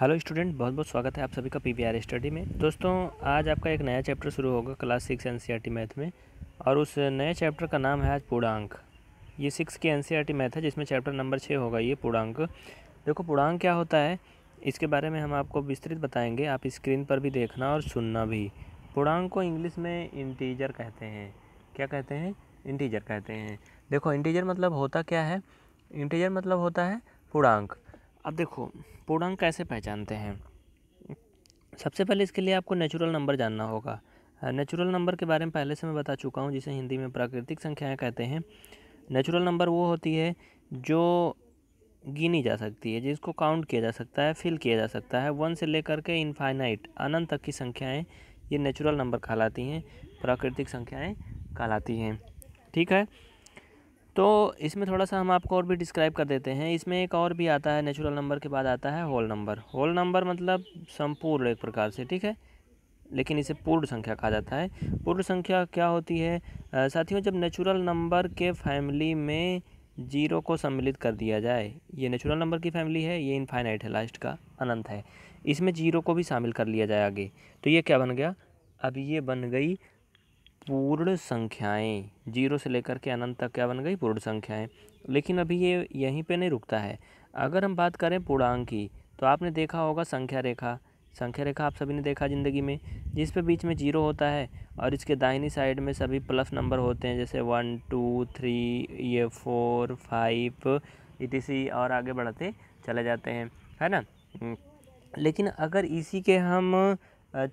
hello student बहुत बहुत स्वागत है आप सभी का पी स्टडी में दोस्तों आज आपका एक नया चैप्टर शुरू होगा क्लास सिक्स एन मैथ में और उस नए चैप्टर का नाम है आज पूर्णांक ये सिक्स के एन मैथ है जिसमें चैप्टर नंबर छः होगा ये पूर्णांक देखो पूर्णांक क्या होता है इसके बारे में हम आपको विस्तृत बताएँगे आप स्क्रीन पर भी देखना और सुनना भी पूर्णांक को इंग्लिश में इंटीजर कहते हैं क्या कहते हैं इंटीजर कहते हैं देखो इंटीजर मतलब होता क्या है इंटीजर मतलब होता है पूर्णांक अब देखो पूर्णांक कैसे पहचानते हैं सबसे पहले इसके लिए आपको नेचुरल नंबर जानना होगा नेचुरल नंबर के बारे में पहले से मैं बता चुका हूँ जिसे हिंदी में प्राकृतिक संख्याएँ कहते हैं नेचुरल नंबर वो होती है जो गिनी जा सकती है जिसको काउंट किया जा सकता है फिल किया जा सकता है वन से लेकर के इनफाइनाइट अनंत तक की संख्याएं ये नेचुरल नंबर कहलाती हैं प्राकृतिक संख्याएं कहलाती हैं ठीक है तो इसमें थोड़ा सा हम आपको और भी डिस्क्राइब कर देते हैं इसमें एक और भी आता है नेचुरल नंबर के बाद आता है होल नंबर होल नंबर मतलब संपूर्ण एक प्रकार से ठीक है लेकिन इसे पूर्ण संख्या कहा जाता है पूर्ण संख्या क्या होती है साथियों जब नेचुरल नंबर के फैमिली में जीरो को सम्मिलित कर दिया जाए ये नेचुरल नंबर की फैमिली है ये इनफाइनाइट है लास्ट का अनंत है इसमें जीरो को भी शामिल कर लिया जाए आगे तो ये क्या बन गया अब ये बन गई पूर्ण संख्याएं जीरो से लेकर के अनंत तक क्या बन गई पूर्ण संख्याएं लेकिन अभी ये यहीं पे नहीं रुकता है अगर हम बात करें पूर्णांक की तो आपने देखा होगा संख्या रेखा संख्या रेखा आप सभी ने देखा ज़िंदगी में जिस पे बीच में जीरो होता है और इसके दाहिनी साइड में सभी प्लस नंबर होते हैं जैसे वन टू थ्री ये फोर फाइव इटीसी और आगे बढ़ते चले जाते हैं है ना लेकिन अगर इसी के हम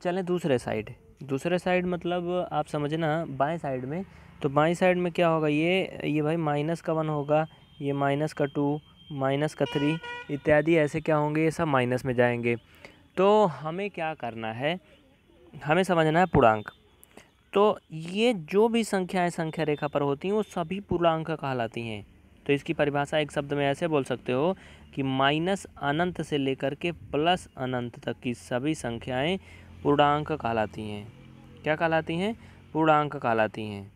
चलें दूसरे साइड दूसरे साइड मतलब आप समझना बाएं साइड में तो बाएं साइड में क्या होगा ये ये भाई माइनस का वन होगा ये माइनस का टू माइनस का थ्री इत्यादि ऐसे क्या होंगे ये सब माइनस में जाएंगे तो हमें क्या करना है हमें समझना है पूर्णांक तो ये जो भी संख्याएं संख्या रेखा पर होती हैं वो सभी पूर्णांक कहलाती हैं तो इसकी परिभाषा एक शब्द में ऐसे बोल सकते हो कि माइनस अनंत से लेकर के प्लस अनंत तक की सभी संख्याएं पूर्णांक कहलाती हैं क्या कहलाती हैं पूर्णांक कहलाती हैं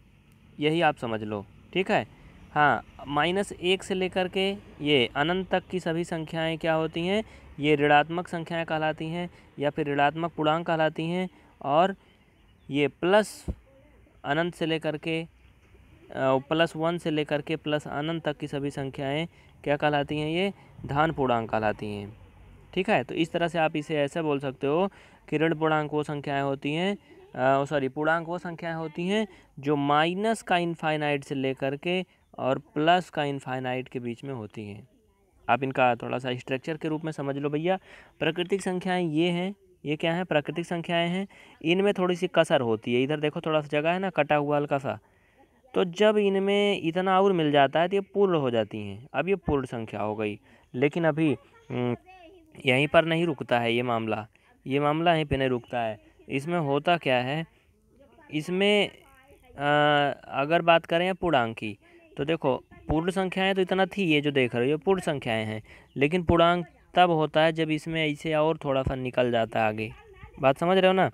यही आप समझ लो ठीक है हाँ माइनस एक से लेकर के ये अनंत तक की सभी संख्याएं क्या होती हैं ये ऋणात्मक संख्याएं कहलाती हैं या फिर ऋणात्मक पूर्णांक कहलाती हैं और ये प्लस अनंत से लेकर के प्लस वन से लेकर के प्लस अनंत तक की सभी संख्याएं क्या कहलाती हैं ये धान पूर्णांक कहलाती हैं ठीक है तो इस तरह से आप इसे ऐसा बोल सकते हो किरण पूर्णांक वो संख्याएं होती हैं सॉरी पूर्णांक वो संख्याएं होती हैं जो माइनस का इनफाइनाइट से लेकर के और प्लस का इनफाइनाइट के बीच में होती हैं आप इनका थोड़ा सा स्ट्रक्चर के रूप में समझ लो भैया प्राकृतिक संख्याएं ये हैं ये क्या है प्राकृतिक संख्याएं हैं इनमें थोड़ी सी कसर होती है इधर देखो थोड़ा सा जगह है ना कटा हुआ हल्का सा तो जब इनमें इतना और मिल जाता है तो ये पूर्ण हो जाती हैं अब ये पूर्ण संख्या हो गई लेकिन अभी हम्म, यहीं पर नहीं रुकता है ये मामला ये मामला यहीं पर नहीं रुकता है इसमें होता क्या है इसमें अगर बात करें पूर्णांक की तो देखो पूर्ण संख्याएं तो इतना थी ये जो देख रहे हो पूर्ण संख्याएं हैं लेकिन पूर्णांक तब होता है जब इसमें ऐसे और थोड़ा सा निकल जाता है आगे बात समझ रहे हो ना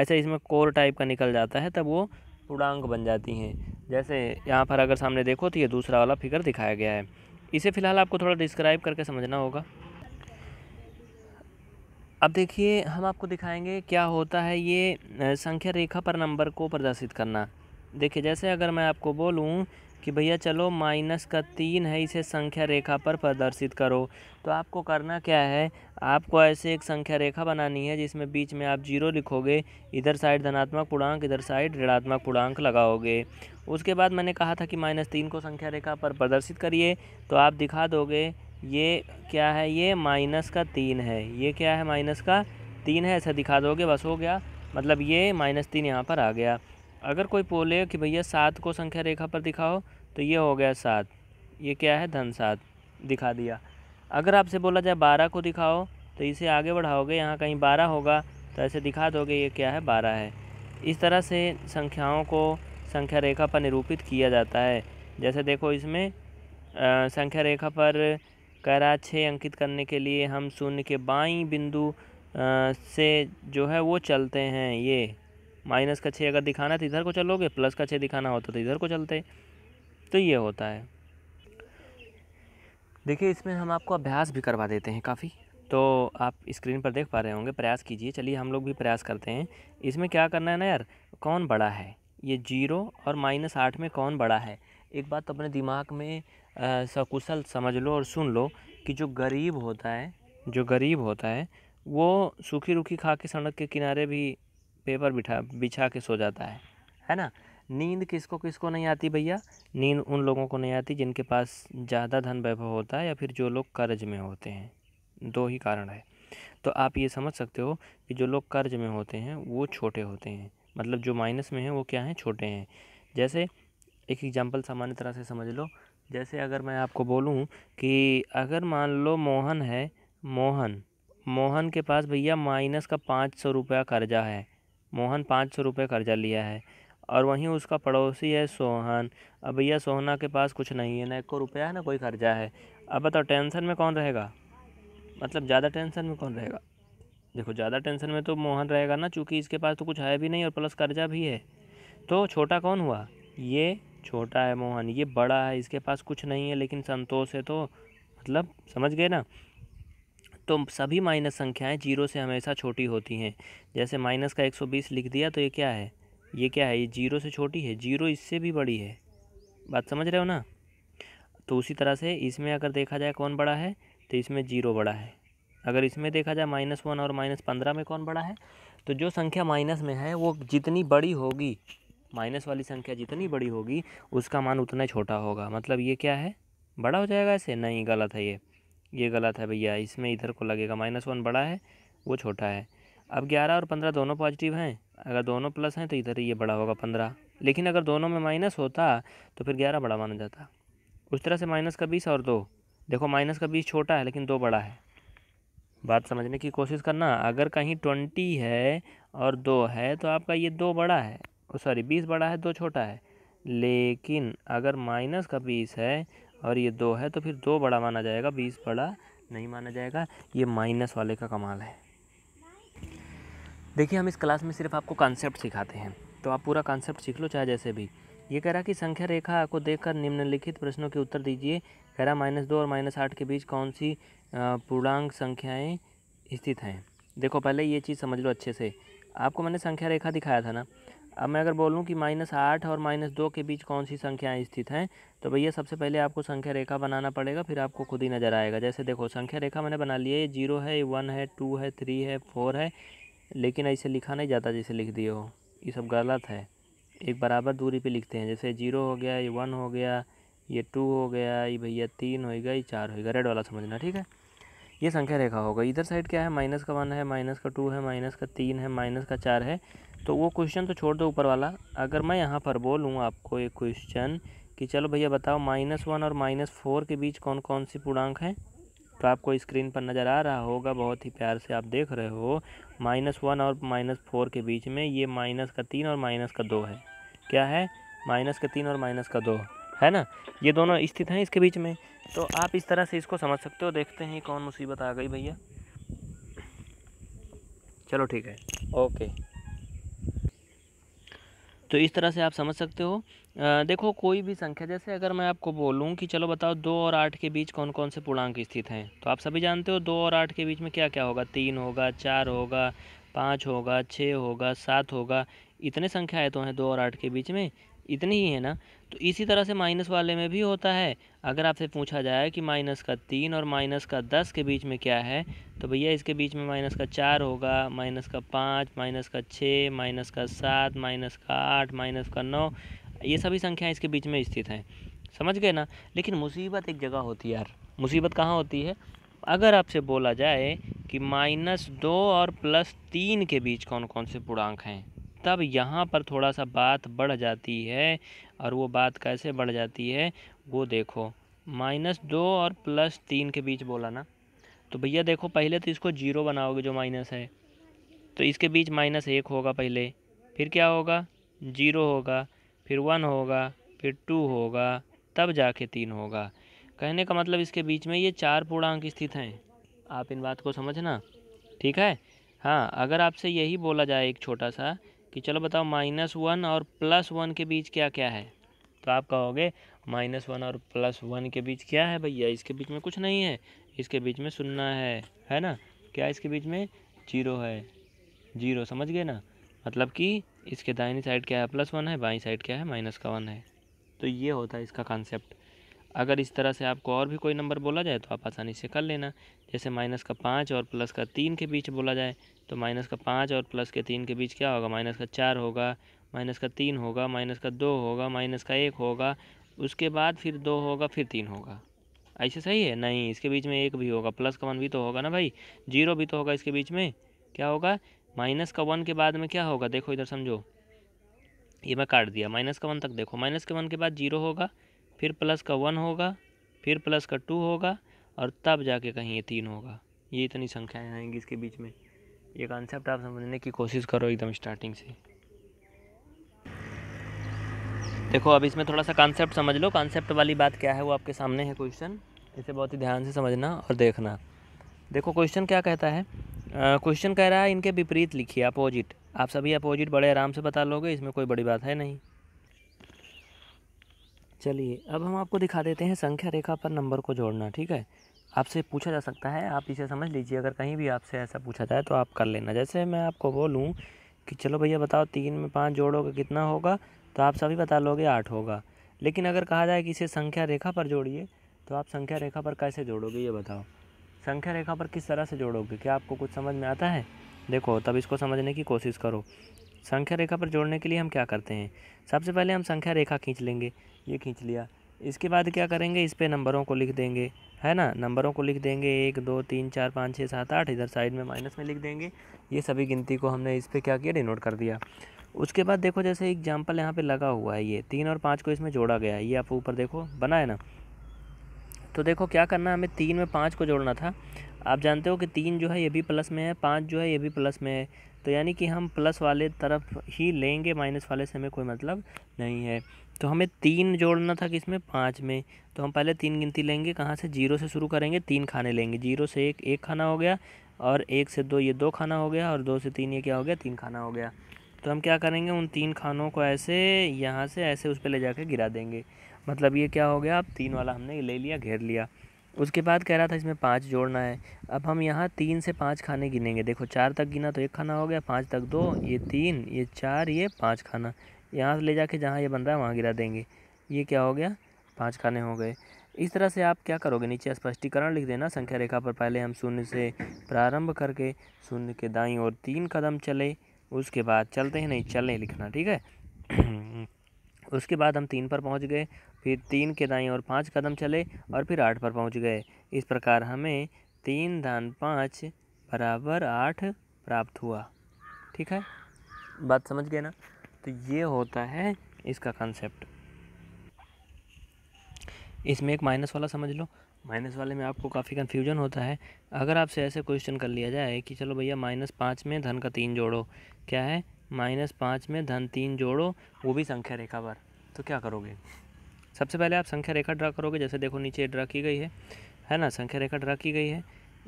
ऐसे इसमें कोर टाइप का निकल जाता है तब वो पूर्णांक बन जाती हैं जैसे यहाँ पर अगर सामने देखो तो ये दूसरा वाला फिगर दिखाया गया है इसे फ़िलहाल आपको थोड़ा डिस्क्राइब करके समझना होगा अब देखिए हम आपको दिखाएंगे क्या होता है ये संख्या रेखा पर नंबर को प्रदर्शित करना देखिए जैसे अगर मैं आपको बोलूँ कि भैया चलो माइनस का तीन है इसे संख्या रेखा पर प्रदर्शित करो तो आपको करना क्या है आपको ऐसे एक संख्या रेखा बनानी है जिसमें बीच में आप जीरो लिखोगे इधर साइड धनात्मक पूर्णांक इधर साइड ऋणात्मक पूर्णांक लगाओगे उसके बाद मैंने कहा था कि माइनस तीन को संख्या रेखा पर प्रदर्शित करिए तो आप दिखा दोगे ये क्या है ये माइनस का तीन है ये क्या है माइनस का तीन है ऐसा दिखा दोगे बस हो गया मतलब ये माइनस तीन यहाँ पर आ गया अगर कोई बोले कि भैया सात को संख्या रेखा पर दिखाओ तो ये हो गया सात ये क्या है धन सात दिखा दिया अगर आपसे बोला जाए बारह को दिखाओ तो इसे आगे बढ़ाओगे यहाँ कहीं बारह होगा तो ऐसे दिखा दोगे ये क्या है बारह है इस तरह से संख्याओं को संख्या रेखा पर निरूपित किया जाता है जैसे देखो इसमें संख्या रेखा पर छः अंकित करने के लिए हम शून्य के बाई बिंदु से जो है वो चलते हैं ये माइनस का छः अगर दिखाना तो इधर को चलोगे प्लस का छः दिखाना होता तो इधर को चलते तो ये होता है देखिए इसमें हम आपको अभ्यास भी करवा देते हैं काफ़ी तो आप स्क्रीन पर देख पा रहे होंगे प्रयास कीजिए चलिए हम लोग भी प्रयास करते हैं इसमें क्या करना है ना यार कौन बड़ा है ये जीरो और माइनस आठ में कौन बड़ा है एक बात तो अपने दिमाग में सकुशल समझ लो और सुन लो कि जो गरीब होता है जो गरीब होता है वो सूखी रूखी खा के सड़क के किनारे भी पेपर बिठा बिछा के सो जाता है है ना नींद किसको किसको नहीं आती भैया नींद उन लोगों को नहीं आती जिनके पास ज़्यादा धन वैभव होता है या फिर जो लोग कर्ज में होते हैं दो ही कारण है तो आप ये समझ सकते हो कि जो लोग कर्ज में होते हैं वो छोटे होते हैं मतलब जो माइनस में हैं वो क्या हैं छोटे हैं जैसे एक एग्जाम्पल सामान्य तरह से समझ लो जैसे अगर मैं आपको बोलूँ कि अगर मान लो मोहन है मोहन मोहन के पास भैया माइनस का पाँच सौ रुपया कर्जा है मोहन पाँच सौ रुपये कर्जा लिया है और वहीं उसका पड़ोसी है सोहन अब भैया सोहना के पास कुछ नहीं है ना एक रुपया है ना कोई कर्जा है अब बताओ टेंशन में कौन रहेगा मतलब ज़्यादा टेंशन में कौन रहेगा देखो ज़्यादा टेंशन में तो मोहन रहेगा ना चूँकि इसके पास तो कुछ है भी नहीं और प्लस कर्जा भी है तो छोटा कौन हुआ ये छोटा है मोहन ये बड़ा है इसके पास कुछ नहीं है लेकिन संतोष है तो मतलब समझ गए ना तो सभी माइनस संख्याएं जीरो से हमेशा छोटी होती हैं जैसे माइनस का 120 लिख दिया तो ये क्या है ये क्या है ये जीरो से छोटी है जीरो इससे भी बड़ी है बात समझ रहे हो ना तो उसी तरह से इसमें अगर देखा जाए कौन बड़ा है तो इसमें जीरो बड़ा है अगर इसमें देखा जाए माइनस वन और माइनस पंद्रह में कौन बड़ा है तो जो संख्या माइनस में है वो जितनी बड़ी होगी माइनस वाली संख्या जितनी बड़ी होगी उसका मान उतना छोटा होगा मतलब ये क्या है बड़ा हो जाएगा ऐसे नहीं गलत है ये ये गलत है भैया इसमें इधर को लगेगा माइनस वन बड़ा है वो छोटा है अब ग्यारह और पंद्रह दोनों पॉजिटिव हैं अगर दोनों प्लस हैं तो इधर ये बड़ा होगा पंद्रह लेकिन अगर दोनों में माइनस होता तो फिर ग्यारह बड़ा माना जाता उस तरह से माइनस का बीस और दो देखो माइनस का बीस छोटा है लेकिन दो बड़ा है बात समझने की कोशिश करना अगर कहीं ट्वेंटी है और दो है तो आपका ये दो बड़ा है सॉरी बीस बड़ा है दो छोटा है लेकिन अगर माइनस का बीस है और ये दो है तो फिर दो बड़ा माना जाएगा बीस बड़ा नहीं माना जाएगा ये माइनस वाले का कमाल है देखिए हम इस क्लास में सिर्फ आपको कॉन्सेप्ट सिखाते हैं तो आप पूरा कॉन्सेप्ट सीख लो चाहे जैसे भी ये कह रहा कि संख्या रेखा को देखकर निम्नलिखित प्रश्नों के उत्तर दीजिए कह रहा माइनस दो और माइनस आठ के बीच कौन सी पूर्णांक संख्याएं स्थित हैं देखो पहले ये चीज़ समझ लो अच्छे से आपको मैंने संख्या रेखा दिखाया था ना अब मैं अगर बोलूँ कि माइनस आठ और माइनस दो के बीच कौन सी संख्याएं स्थित हैं तो भैया सबसे पहले आपको संख्या रेखा बनाना पड़ेगा फिर आपको खुद ही नज़र आएगा जैसे देखो संख्या रेखा मैंने बना ली है ये जीरो है ये वन है टू है थ्री है फोर है लेकिन ऐसे लिखा नहीं जाता जैसे लिख दिए हो ये सब गलत है एक बराबर दूरी पर लिखते हैं जैसे जीरो हो गया ये वन हो गया ये टू हो गया ये भैया तीन होएगा ये चार होएगा रेड वाला समझना ठीक है ये संख्या रेखा होगा इधर साइड क्या है माइनस का वन है माइनस का टू है माइनस का तीन है माइनस का चार है तो वो क्वेश्चन तो छोड़ दो ऊपर वाला अगर मैं यहाँ पर बोलूँ आपको एक क्वेश्चन कि चलो भैया बताओ माइनस वन और माइनस फोर के बीच कौन कौन सी पूर्णांक हैं तो आपको स्क्रीन पर नज़र आ रहा होगा बहुत ही प्यार से आप देख रहे हो माइनस वन और माइनस फोर के बीच में ये माइनस का तीन और माइनस का दो है क्या है माइनस का तीन और माइनस का दो है ना ये दोनों स्थित हैं इसके बीच में तो आप इस तरह से इसको समझ सकते हो देखते हैं कौन मुसीबत आ गई भैया चलो ठीक है ओके तो इस तरह से आप समझ सकते हो आ, देखो कोई भी संख्या जैसे अगर मैं आपको बोलूं कि चलो बताओ दो और आठ के बीच कौन कौन से पूर्णांक स्थित हैं तो आप सभी जानते हो दो और आठ के बीच में क्या क्या होगा तीन होगा चार होगा पाँच होगा छः होगा सात होगा इतने संख्याएँ तो हैं दो और आठ के बीच में इतनी ही है ना तो इसी तरह से माइनस वाले में भी होता है अगर आपसे पूछा जाए कि माइनस का तीन और माइनस का दस के बीच में क्या है तो भैया इसके बीच में माइनस का चार होगा माइनस का पाँच माइनस का छः माइनस का सात माइनस का आठ माइनस का नौ ये सभी संख्याएँ इसके बीच में स्थित हैं समझ गए ना लेकिन मुसीबत एक जगह होती है यार मुसीबत कहाँ होती है अगर आपसे बोला जाए कि माइनस दो और प्लस तीन के बीच कौन कौन से पूर्णांक हैं तब यहाँ पर थोड़ा सा बात बढ़ जाती है और वो बात कैसे बढ़ जाती है वो देखो माइनस दो और प्लस तीन के बीच बोला ना तो भैया देखो पहले तो इसको जीरो बनाओगे जो माइनस है तो इसके बीच माइनस एक होगा पहले फिर क्या होगा जीरो होगा फिर वन होगा फिर टू होगा तब जाके तीन होगा कहने का मतलब इसके बीच में ये चार पूर्णांक स्थित हैं आप इन बात को समझना ठीक है हाँ अगर आपसे यही बोला जाए एक छोटा सा कि चलो बताओ माइनस वन और प्लस वन के बीच क्या क्या है तो आप कहोगे माइनस वन और प्लस वन के बीच क्या है भैया इसके बीच में कुछ नहीं है इसके बीच में सुनना है है ना क्या इसके बीच में जीरो है जीरो समझ गए ना मतलब कि इसके दाहिनी साइड क्या है प्लस वन है बाई साइड क्या है माइनस का वन है तो ये होता है इसका कॉन्सेप्ट अगर इस तरह से आपको और भी कोई नंबर बोला जाए तो आप आसानी से कर लेना जैसे माइनस का पाँच और प्लस का तीन के बीच बोला जाए तो माइनस का पाँच और प्लस के तीन के बीच क्या होगा माइनस का चार होगा माइनस का तीन होगा माइनस का दो होगा माइनस का एक होगा उसके बाद फिर दो होगा फिर तीन होगा ऐसे सही है नहीं इसके बीच में एक भी होगा प्लस का वन भी तो होगा ना भाई जीरो भी तो होगा इसके बीच में क्या होगा माइनस का वन के बाद में क्या होगा देखो इधर समझो ये मैं काट दिया माइनस का वन तक देखो माइनस के वन के बाद जीरो होगा फिर प्लस का वन होगा फिर प्लस का टू होगा और तब जाके कहीं ये तीन होगा ये इतनी संख्याएँ आएंगी इसके बीच में ये कॉन्सेप्ट आप समझने की कोशिश करो एकदम स्टार्टिंग से देखो अब इसमें थोड़ा सा कॉन्सेप्ट समझ लो कॉन्सेप्ट वाली बात क्या है वो आपके सामने है क्वेश्चन इसे बहुत ही ध्यान से समझना और देखना देखो क्वेश्चन क्या कहता है क्वेश्चन कह रहा है इनके विपरीत लिखिए अपोजिट आप सभी अपोजिट बड़े आराम से बता लोगे इसमें कोई बड़ी बात है नहीं चलिए अब हम आपको दिखा देते हैं संख्या रेखा पर नंबर को जोड़ना ठीक है आपसे पूछा जा सकता है आप इसे समझ लीजिए अगर कहीं भी आपसे ऐसा पूछा जाए तो आप कर लेना जैसे मैं आपको बोलूँ कि चलो भैया बताओ तीन में पाँच जोड़ोगे कितना होगा तो आप सभी बता लोगे आठ होगा लेकिन अगर कहा जाए कि इसे संख्या रेखा पर जोड़िए तो आप संख्या रेखा पर कैसे जोड़ोगे ये बताओ संख्या रेखा पर किस तरह से जोड़ोगे क्या आपको कुछ समझ में आता है देखो तब इसको समझने की कोशिश करो संख्या रेखा पर जोड़ने के लिए हम क्या करते हैं सबसे पहले हम संख्या रेखा खींच लेंगे ये खींच लिया इसके बाद क्या करेंगे इस पर नंबरों को लिख देंगे है ना नंबरों को लिख देंगे एक दो तीन चार पाँच छः सात आठ इधर साइड में माइनस में लिख देंगे ये सभी गिनती को हमने इस पर क्या किया डिनोट कर दिया उसके बाद देखो जैसे एग्जाम्पल यहाँ पे लगा हुआ है ये तीन और पाँच को इसमें जोड़ा गया है ये आप ऊपर देखो बना है ना तो देखो क्या करना हमें तीन में पाँच को जोड़ना था आप जानते हो कि तीन जो है ये भी प्लस में है पाँच जो है ये भी प्लस में है तो यानी कि हम प्लस वाले तरफ ही लेंगे माइनस वाले से हमें कोई मतलब नहीं है तो हमें तीन जोड़ना था किसमें पाँच में तो हम पहले तीन गिनती लेंगे कहाँ से जीरो से शुरू करेंगे तीन खाने लेंगे जीरो से एक एक खाना हो गया और एक से दो ये दो खाना हो गया और दो से तीन ये क्या हो गया तीन खाना हो गया तो हम क्या करेंगे उन तीन खानों को ऐसे यहाँ से ऐसे उस पर ले जाकर गिरा देंगे मतलब ये क्या हो गया अब तीन वाला हमने ले लिया घेर लिया उसके बाद कह रहा था इसमें पाँच जोड़ना है अब हम यहाँ तीन से पाँच खाने गिनेंगे देखो चार तक गिना तो एक खाना हो गया पाँच तक दो ये तीन ये चार ये पाँच खाना यहाँ से ले जाके जहाँ ये बन रहा है वहाँ गिरा देंगे ये क्या हो गया पाँच खाने हो गए इस तरह से आप क्या करोगे नीचे स्पष्टीकरण लिख देना संख्या रेखा पर पहले हम शून्य से प्रारंभ करके शून्य के दाई और तीन कदम चले उसके बाद चलते हैं नहीं चलें लिखना ठीक है उसके बाद हम तीन पर पहुंच गए फिर तीन के दाई और पाँच कदम चले और फिर आठ पर पहुंच गए इस प्रकार हमें तीन धन पाँच बराबर आठ प्राप्त हुआ ठीक है बात समझ गए ना तो ये होता है इसका कंसेप्ट इसमें एक माइनस वाला समझ लो माइनस वाले में आपको काफ़ी कन्फ्यूजन होता है अगर आपसे ऐसे क्वेश्चन कर लिया जाए कि चलो भैया माइनस पाँच में धन का तीन जोड़ो क्या है माइनस पाँच में धन तीन जोड़ो वो भी संख्या रेखा पर तो क्या करोगे सबसे पहले आप संख्या रेखा ड्रा करोगे जैसे देखो नीचे ड्रा की गई है है ना संख्या रेखा ड्रा की गई है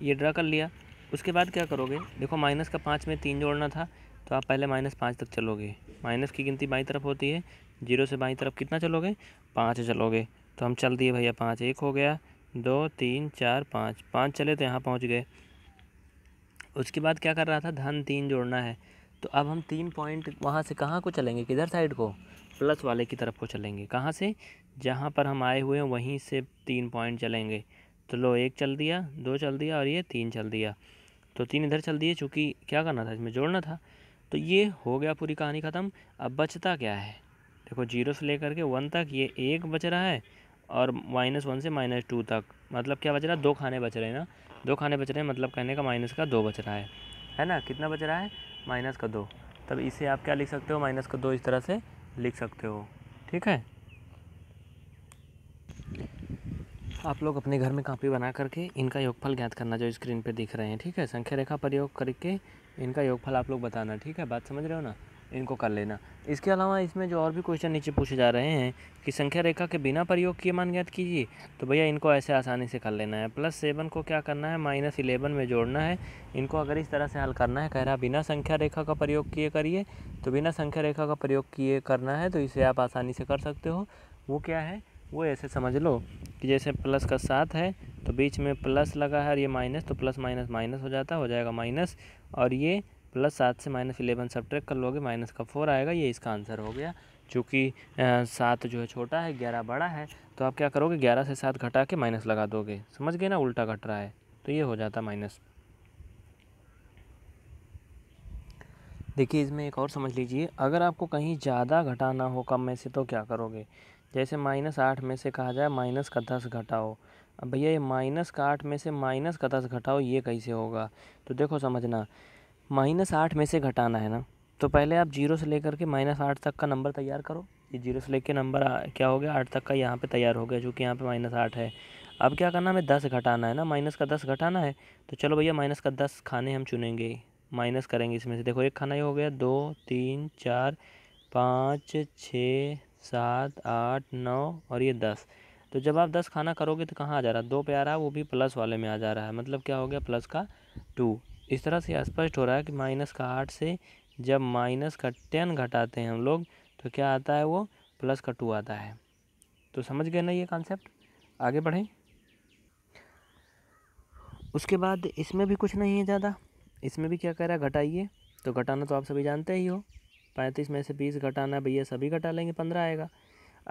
ये ड्रा कर लिया उसके बाद क्या करोगे देखो माइनस का पाँच में तीन जोड़ना था तो आप पहले माइनस पाँच तक चलोगे माइनस की गिनती बाई तरफ होती है जीरो से बाई तरफ कितना चलोगे पाँच चलोगे तो हम चल दिए भैया पाँच एक हो गया दो तीन चार पाँच पाँच चले तो यहाँ पहुँच गए उसके बाद क्या कर रहा था धन तीन जोड़ना है तो अब हम तीन पॉइंट वहाँ से कहाँ को चलेंगे किधर साइड को प्लस वाले की तरफ को चलेंगे कहाँ से जहाँ पर हम आए हुए हैं वहीं से तीन पॉइंट चलेंगे तो लो एक चल दिया दो चल दिया और ये तीन चल दिया तो तीन इधर चल दिए चूँकि क्या करना था इसमें जोड़ना था तो ये हो गया पूरी कहानी ख़त्म अब बचता क्या है देखो जीरो से लेकर के वन तक ये एक बच रहा है और माइनस वन से माइनस टू तक मतलब क्या बच रहा है दो खाने बच रहे हैं ना दो खाने बच रहे हैं मतलब कहने का माइनस का दो बच रहा है है ना कितना बच रहा है माइनस का दो तब इसे आप क्या लिख सकते हो माइनस का दो इस तरह से लिख सकते हो ठीक है आप लोग अपने घर में कॉपी बना करके इनका योगफल ज्ञात करना जो स्क्रीन पे दिख रहे हैं ठीक है संख्या रेखा प्रयोग करके इनका योगफल आप लोग बताना ठीक है बात समझ रहे हो ना इनको कर लेना इसके अलावा इसमें जो और भी क्वेश्चन नीचे पूछे जा रहे हैं कि संख्या रेखा के बिना प्रयोग किए मान ज्ञात कीजिए तो भैया इनको ऐसे आसानी से कर लेना है प्लस सेवन को क्या करना है माइनस इलेवन में जोड़ना है इनको अगर इस तरह से हल करना है कह रहा बिना संख्या रेखा का प्रयोग किए करिए तो बिना संख्या रेखा का प्रयोग किए करना है तो इसे आप आसानी से कर सकते हो वो क्या है वो ऐसे समझ लो कि जैसे प्लस का सात है तो बीच में प्लस लगा है और ये माइनस तो प्लस माइनस माइनस हो जाता है हो जाएगा माइनस और ये प्लस सात से माइनस इलेवन सब्ट्रैक कर लोगे माइनस का फोर आएगा ये इसका आंसर हो गया चूँकि सात जो है छोटा है ग्यारह बड़ा है तो आप क्या करोगे ग्यारह से सात घटा के माइनस लगा दोगे समझ गए ना उल्टा घट रहा है तो ये हो जाता माइनस देखिए इसमें एक और समझ लीजिए अगर आपको कहीं ज़्यादा घटाना हो कम में से तो क्या करोगे जैसे माइनस आठ में से कहा जाए माइनस का दस घटाओ अब भैया ये माइनस का आठ में से माइनस का दस घटाओ ये कैसे होगा तो देखो समझना माइनस आठ में से घटाना है ना तो पहले आप जीरो से लेकर के माइनस आठ तक का नंबर तैयार करो ये जीरो से लेकर नंबर क्या हो गया आठ तक का यहाँ पे तैयार हो गया जो कि यहाँ पे माइनस आठ है अब क्या करना हमें दस घटाना है ना माइनस का दस घटाना है तो चलो भैया माइनस का दस खाने हम चुनेंगे माइनस करेंगे इसमें से देखो एक खाना ये हो गया दो तीन चार पाँच छः सात आठ नौ और ये दस तो जब आप दस खाना करोगे तो कहाँ आ जा रहा है दो पे आ रहा है वो भी प्लस वाले में आ जा रहा है मतलब क्या हो गया प्लस का टू इस तरह से स्पष्ट हो रहा है कि माइनस का आठ से जब माइनस का टेन घटाते हैं हम लोग तो क्या आता है वो प्लस का टू आता है तो समझ गए ना ये कॉन्सेप्ट आगे बढ़ें उसके बाद इसमें भी कुछ नहीं है ज़्यादा इसमें भी क्या कह रहा है घटाइए तो घटाना तो आप सभी जानते ही हो पैंतीस में से बीस घटाना है भैया सभी घटा लेंगे पंद्रह आएगा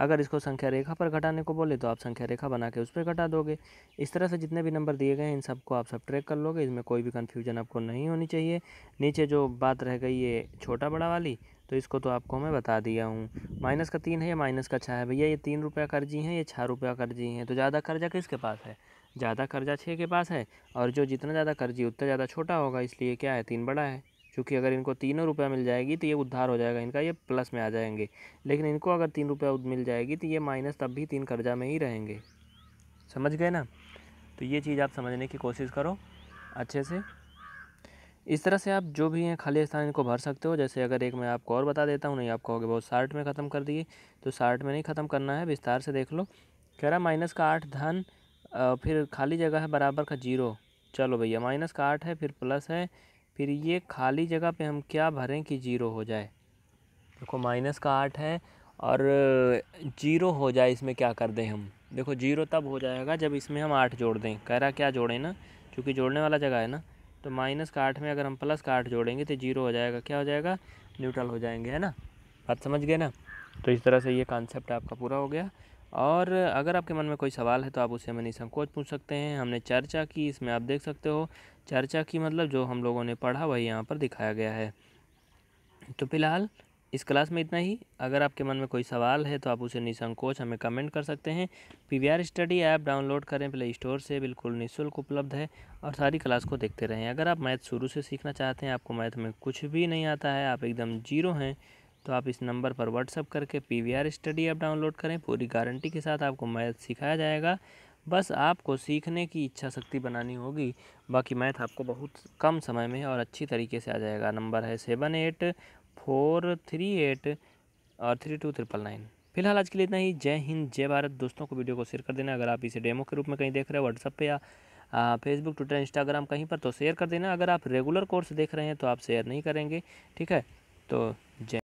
अगर इसको संख्या रेखा पर घटाने को बोले तो आप संख्या रेखा बना के उस पर घटा दोगे इस तरह से जितने भी नंबर दिए गए हैं इन सबको आप सब ट्रैक कर लोगे इसमें कोई भी कन्फ्यूजन आपको नहीं होनी चाहिए नीचे जो बात रह गई ये छोटा बड़ा वाली तो इसको तो आपको मैं बता दिया हूँ माइनस का तीन है या माइनस का छः है भैया ये तीन रुपया कर्जी हैं ये छः रुपया कर्जी हैं तो ज़्यादा कर्जा किसके पास है ज़्यादा कर्जा छः के पास है और जो जितना ज़्यादा कर्जी उतना ज़्यादा छोटा होगा इसलिए क्या है तीन बड़ा है क्योंकि अगर इनको तीनों रुपया मिल जाएगी तो ये उद्धार हो जाएगा इनका ये प्लस में आ जाएंगे लेकिन इनको अगर तीन रुपया मिल जाएगी तो ये माइनस तब भी तीन कर्जा में ही रहेंगे समझ गए ना तो ये चीज़ आप समझने की कोशिश करो अच्छे से इस तरह से आप जो भी हैं खाली स्थान इनको भर सकते हो जैसे अगर एक मैं आपको और बता देता हूँ नहीं आप कहोगे बहुत साठ में ख़त्म कर दिए तो साठ में नहीं ख़त्म करना है विस्तार से देख लो कह रहा माइनस का आठ धन फिर खाली जगह है बराबर का जीरो चलो भैया माइनस का आठ है फिर प्लस है फिर ये खाली जगह पे हम क्या भरें कि ज़ीरो हो जाए देखो माइनस का आठ है और जीरो हो जाए इसमें क्या कर दें हम देखो जीरो तब हो जाएगा जब इसमें हम आठ जोड़ दें कह रहा क्या जोड़ें ना क्योंकि जोड़ने वाला जगह है ना तो माइनस का आठ में अगर हम प्लस का आठ जोड़ेंगे तो जीरो हो जाएगा क्या हो जाएगा न्यूट्रल हो जाएंगे है ना बात समझ गए ना तो इस तरह से ये कॉन्सेप्ट आपका पूरा हो गया और अगर आपके मन में कोई सवाल है तो आप उसे हमें निसंकोच पूछ सकते हैं हमने चर्चा की इसमें आप देख सकते हो चर्चा की मतलब जो हम लोगों ने पढ़ा वही यहाँ पर दिखाया गया है तो फिलहाल इस क्लास में इतना ही अगर आपके मन में कोई सवाल है तो आप उसे निसंकोच हमें कमेंट कर सकते हैं आर स्टडी ऐप डाउनलोड करें प्ले स्टोर से बिल्कुल निःशुल्क उपलब्ध है और सारी क्लास को देखते रहें अगर आप मैथ शुरू से सीखना चाहते हैं आपको मैथ में कुछ भी नहीं आता है आप एकदम जीरो हैं तो आप इस नंबर पर व्हाट्सअप करके P V R study app download करें पूरी गारंटी के साथ आपको मैथ सिखाया जाएगा बस आपको सीखने की इच्छा शक्ति बनानी होगी बाकी मैथ आपको बहुत कम समय में और अच्छी तरीके से आ जाएगा नंबर है seven eight four three eight और थ्री टू ट्रिपल नाइन फिलहाल आज के लिए इतना ही जय हिंद जय भारत दोस्तों को वीडियो को शेयर कर देना अगर आप इसे डेमो के रूप में कहीं देख रहे हो व्हाट्सअप पे या फेसबुक ट्विटर इंस्टाग्राम कहीं पर तो शेयर कर देना अगर आप रेगुलर कोर्स देख रहे हैं तो आप शेयर नहीं करेंगे ठीक है तो जय